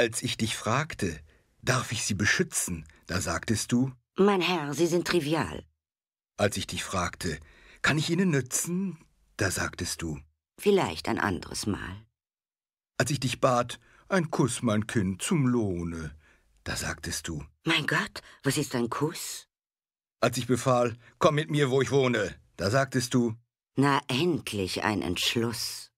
Als ich dich fragte, darf ich sie beschützen, da sagtest du Mein Herr, Sie sind trivial. Als ich dich fragte, kann ich Ihnen nützen, da sagtest du Vielleicht ein anderes Mal. Als ich dich bat, ein Kuss, mein Kind, zum Lohne, da sagtest du Mein Gott, was ist ein Kuss? Als ich befahl, komm mit mir, wo ich wohne, da sagtest du Na endlich ein Entschluss.